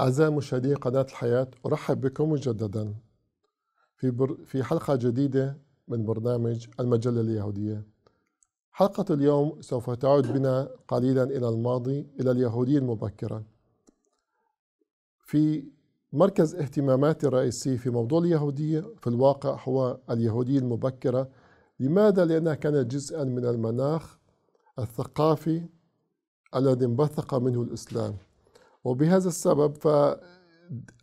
أعزائي مشاهدي قناة الحياة أرحب بكم مجددا في بر... في حلقة جديدة من برنامج المجلة اليهودية. حلقة اليوم سوف تعود بنا قليلا إلى الماضي إلى اليهودية المبكرة. في مركز اهتماماتي الرئيسي في موضوع اليهودية في الواقع هو اليهودية المبكرة لماذا؟ لأنها كانت جزءا من المناخ الثقافي الذي انبثق منه الإسلام وبهذا السبب ف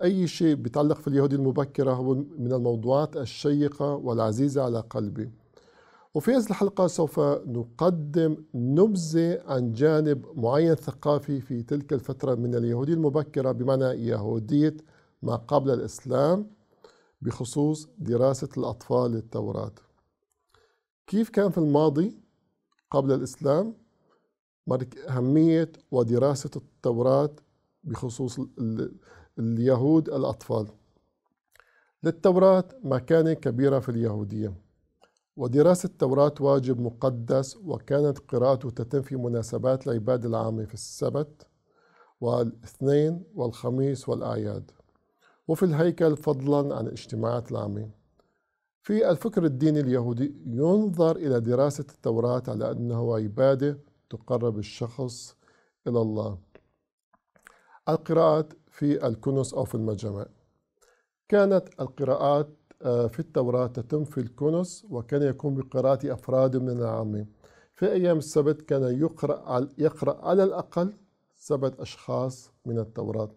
أي شيء بيتعلق في اليهود المبكرة هو من الموضوعات الشيقة والعزيزة على قلبي وفي هذه الحلقة سوف نقدم نبذة عن جانب معين ثقافي في تلك الفترة من اليهودية المبكرة بمعنى يهودية ما قبل الإسلام بخصوص دراسة الأطفال للتوراة كيف كان في الماضي قبل الإسلام أهمية ودراسة التوراة بخصوص اليهود الأطفال للتوراة مكانة كبيرة في اليهودية ودراسة التوراة واجب مقدس وكانت قراءته تتم في مناسبات العبادة العامة في السبت والاثنين والخميس والأعياد وفي الهيكل فضلا عن الاجتماعات العامة في الفكر الديني اليهودي ينظر إلى دراسة التوراة على أنه عبادة تقرب الشخص إلى الله القراءات في الكنس أو في المجامع كانت القراءات آه، في التوراة تتم في الكنس وكان يكون بقراءة أفراد من العامة في أيام السبت كان يقرأ يقرأ على الأقل سبعة أشخاص من التوراة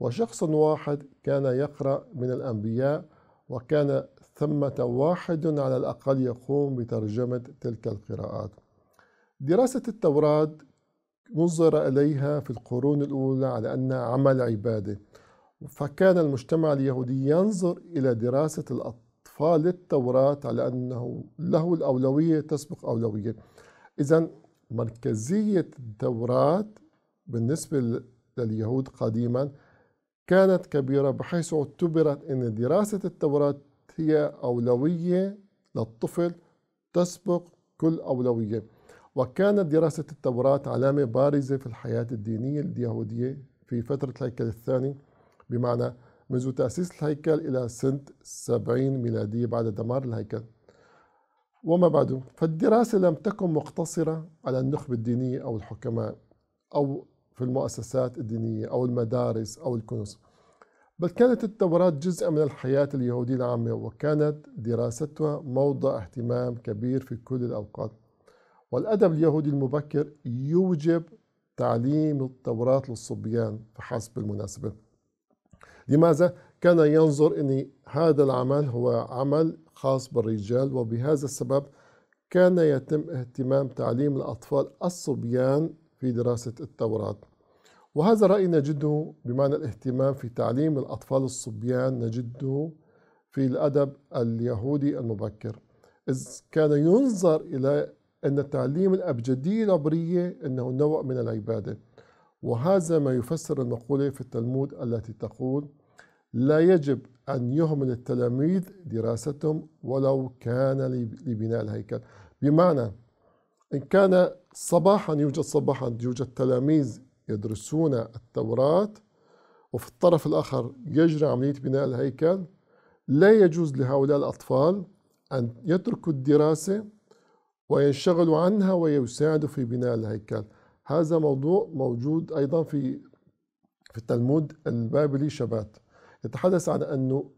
وشخص واحد كان يقرأ من الأنبياء وكان ثمة واحد على الأقل يقوم بترجمة تلك القراءات دراسة التوراة نظر إليها في القرون الأولى على أنها عمل عبادة فكان المجتمع اليهودي ينظر إلى دراسة الأطفال التوراة على أنه له الأولوية تسبق أولوية إذا مركزية التوراة بالنسبة لليهود قديما كانت كبيرة بحيث اعتبرت أن دراسة التوراة هي أولوية للطفل تسبق كل أولوية وكانت دراسة التوراة علامة بارزة في الحياة الدينية اليهودية في فترة الهيكل الثاني بمعنى منذ تأسيس الهيكل إلى سنة 70 ميلادية بعد دمار الهيكل وما بعده فالدراسة لم تكن مقتصرة على النخبة الدينية أو الحكماء أو في المؤسسات الدينية أو المدارس أو الكنوز بل كانت التوراة جزءا من الحياة اليهودية العامة وكانت دراستها موضع اهتمام كبير في كل الأوقات والأدب اليهودي المبكر يوجب تعليم التوراة للصبيان فحسب بالمناسبة لماذا؟ كان ينظر أن هذا العمل هو عمل خاص بالرجال وبهذا السبب كان يتم اهتمام تعليم الأطفال الصبيان في دراسة التوراة وهذا الرأي نجده بمعنى الاهتمام في تعليم الأطفال الصبيان نجده في الأدب اليهودي المبكر إذ كان ينظر إلى أن التعليم الأبجدي العبرية أنه نوع من العبادة وهذا ما يفسر المقولة في التلمود التي تقول لا يجب أن يهمل التلاميذ دراستهم ولو كان لبناء الهيكل بمعنى إن كان صباحا يوجد صباحا يوجد تلاميذ يدرسون التوراة وفي الطرف الآخر يجري عملية بناء الهيكل لا يجوز لهؤلاء الأطفال أن يتركوا الدراسة وينشغل عنها ويساعد في بناء الهيكل هذا موضوع موجود أيضا في في التلمود البابلي شبات يتحدث عن أنه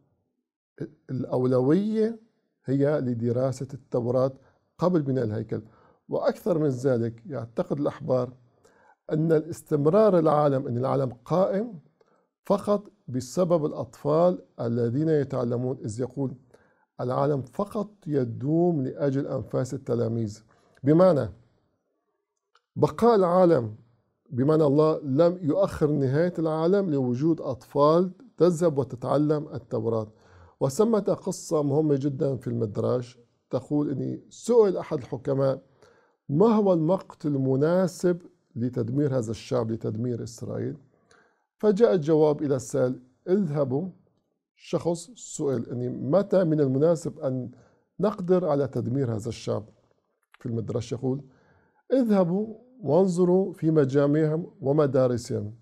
الأولوية هي لدراسة التوراة قبل بناء الهيكل وأكثر من ذلك يعتقد الأحبار أن الاستمرار العالم أن العالم قائم فقط بسبب الأطفال الذين يتعلمون إذ يقول العالم فقط يدوم لأجل أنفاس التلاميذ بمعنى بقاء العالم بمعنى الله لم يؤخر نهاية العالم لوجود أطفال تذهب وتتعلم التوراة وثمة قصة مهمة جدا في المدراج تقول أني سئل أحد الحكماء ما هو الوقت المناسب لتدمير هذا الشعب لتدمير إسرائيل فجاء الجواب إلى السائل اذهبوا شخص سؤال أني يعني متى من المناسب أن نقدر على تدمير هذا الشعب في المدرسة يقول اذهبوا وانظروا في مجامعهم ومدارسهم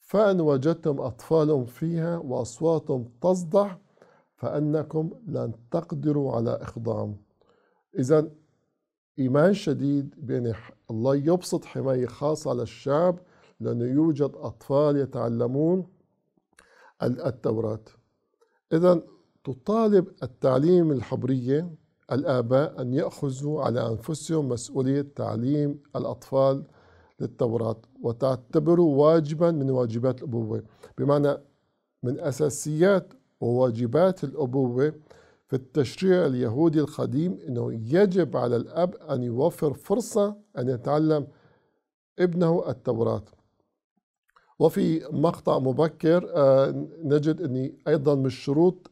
فإن وجدتم أطفال فيها وأصواتهم تصدح فأنكم لن تقدروا على إخضاعهم إذا إيمان شديد بأن الله يبسط حماية خاصة على الشعب لأنه يوجد أطفال يتعلمون التوراة إذا تطالب التعليم الحبرية الآباء أن يأخذوا على أنفسهم مسؤولية تعليم الأطفال للتوراة وتعتبره واجبا من واجبات الأبوة بمعنى من أساسيات وواجبات الأبوة في التشريع اليهودي القديم أنه يجب على الأب أن يوفر فرصة أن يتعلم ابنه التوراة وفي مقطع مبكر آه، نجد أن أيضا من شروط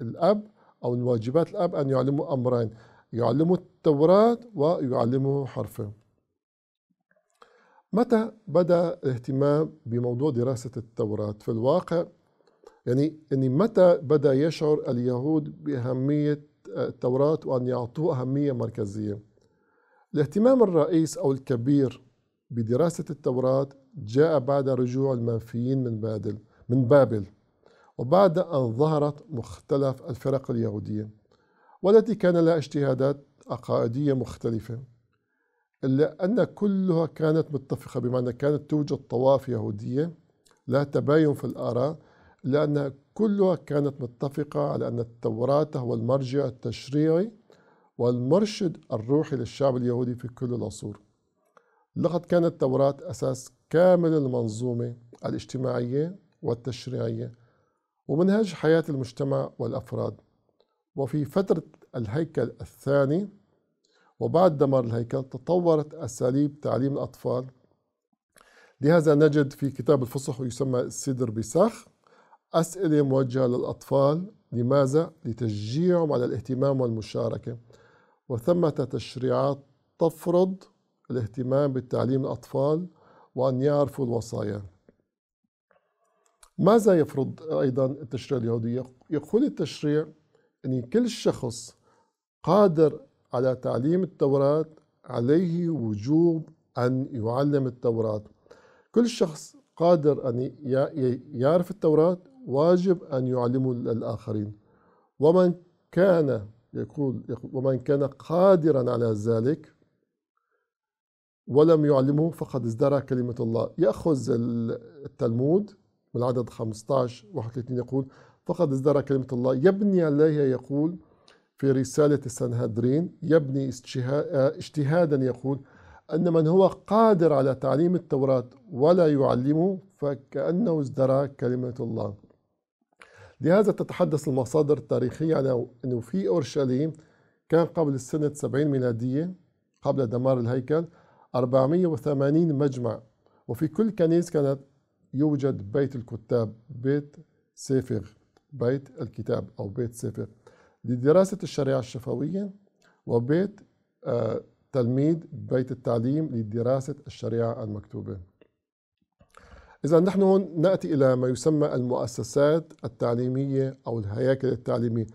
الأب أو من واجبات الأب أن يعلمه أمرين يعلمه التوراة ويعلمه حرفه متى بدأ الاهتمام بموضوع دراسة التوراة في الواقع يعني أن متى بدأ يشعر اليهود بأهمية آه، التوراة وأن يعطوه أهمية مركزية الاهتمام الرئيس أو الكبير بدراسة التوراة جاء بعد رجوع المنفيين من بابل من بابل وبعد أن ظهرت مختلف الفرق اليهودية والتي كان لها اجتهادات عقائدية مختلفة إلا أن كلها كانت متفقة بمعنى كانت توجد طوائف يهودية لا تباين في الآراء لأن كلها كانت متفقة على أن التوراة هو المرجع التشريعي والمرشد الروحي للشعب اليهودي في كل العصور لقد كانت التوراة أساس كامل المنظومة الاجتماعية والتشريعية ومنهج حياة المجتمع والأفراد وفي فترة الهيكل الثاني وبعد دمار الهيكل تطورت أساليب تعليم الأطفال لهذا نجد في كتاب الفصح ويسمى السدر بيساخ أسئلة موجهة للأطفال لماذا؟ لتشجيعهم على الاهتمام والمشاركة وثمة تشريعات تفرض الاهتمام بتعليم الأطفال وأن يعرفوا الوصايا ماذا يفرض أيضا التشريع اليهودي؟ يقول التشريع أن كل شخص قادر على تعليم التوراة عليه وجوب أن يعلم التوراة كل شخص قادر أن يعرف التوراة واجب أن يعلمه للآخرين ومن كان يقول ومن كان قادرا على ذلك ولم يعلمه فقد ازدرى كلمة الله يأخذ التلمود من العدد 15 31 يقول فقد ازدرى كلمة الله يبني عليها يقول في رسالة السنهدرين يبني آه، اجتهادا يقول أن من هو قادر على تعليم التوراة ولا يعلمه فكأنه ازدرى كلمة الله لهذا تتحدث المصادر التاريخية على أنه في أورشليم كان قبل السنة 70 ميلادية قبل دمار الهيكل 480 مجمع وفي كل كنيسة كانت يوجد بيت الكتاب بيت سيفر بيت الكتاب أو بيت سيفر لدراسة الشريعة الشفوية وبيت آه، تلميذ بيت التعليم لدراسة الشريعة المكتوبة إذا نحن هون نأتي إلى ما يسمى المؤسسات التعليمية أو الهياكل التعليمية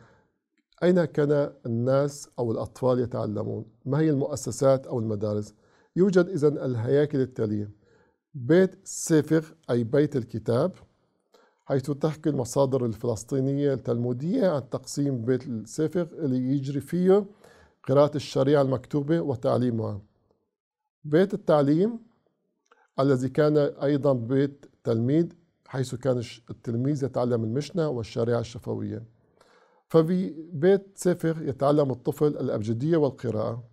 أين كان الناس أو الأطفال يتعلمون؟ ما هي المؤسسات أو المدارس؟ يوجد إذا الهياكل التالية بيت السافغ أي بيت الكتاب حيث تحكي المصادر الفلسطينية التلمودية عن تقسيم بيت السافغ اللي يجري فيه قراءة الشريعة المكتوبة وتعليمها بيت التعليم الذي كان أيضا بيت تلميذ حيث كان التلميذ يتعلم المشنة والشريعة الشفوية ففي بيت سفر يتعلم الطفل الأبجدية والقراءة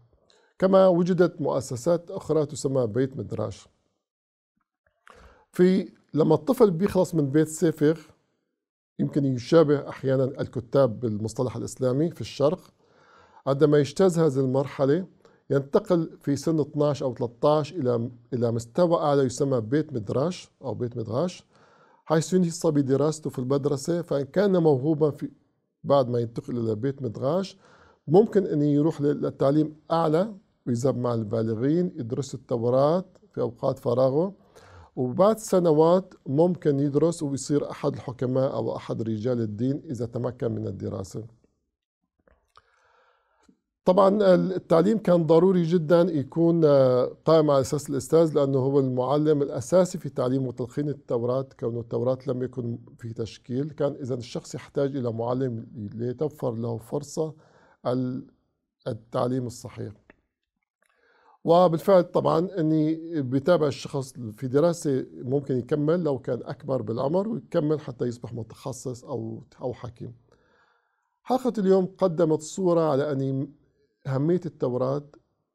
كما وجدت مؤسسات أخرى تسمى بيت مدراش في لما الطفل بيخلص من بيت سافر يمكن يشابه أحيانا الكتاب بالمصطلح الإسلامي في الشرق عندما يجتاز هذه المرحلة ينتقل في سن 12 أو 13 إلى إلى مستوى أعلى يسمى بيت مدراش أو بيت مدراش حيث ينهي الصبي دراسته في المدرسة فإن كان موهوبا في بعد ما ينتقل إلى بيت مدراش ممكن أن يروح للتعليم أعلى مع البالغين يدرس التوراة في أوقات فراغه وبعد سنوات ممكن يدرس ويصير أحد الحكماء أو أحد رجال الدين إذا تمكن من الدراسة طبعا التعليم كان ضروري جدا يكون آه، قائم على اساس الاستاذ لانه هو المعلم الاساسي في تعليم وتلقين التوراه كونه التوراه لم يكن في تشكيل كان اذا الشخص يحتاج الى معلم ليتوفر له فرصه التعليم الصحيح وبالفعل طبعا اني بتابع الشخص في دراسه ممكن يكمل لو كان اكبر بالعمر ويكمل حتى يصبح متخصص او او حكيم. حلقه اليوم قدمت صوره على اني اهميه التوراه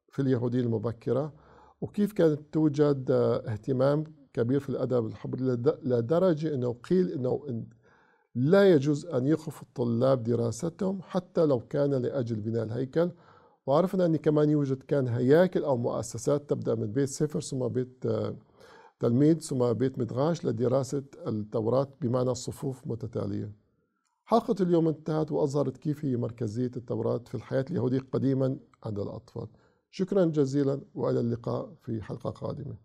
في اليهوديه المبكره وكيف كانت توجد آه، اهتمام كبير في الادب الحبري لدرجه انه قيل انه إن لا يجوز ان يخف الطلاب دراستهم حتى لو كان لاجل بناء الهيكل وعرفنا أن كمان يوجد كان هياكل أو مؤسسات تبدأ من بيت سفر ثم بيت آه، تلميذ ثم بيت مدغاش لدراسة التوراة بمعنى الصفوف متتالية حلقة اليوم انتهت وأظهرت كيف هي مركزية التوراة في الحياة اليهودية قديما عند الأطفال شكرا جزيلا وإلى اللقاء في حلقة قادمة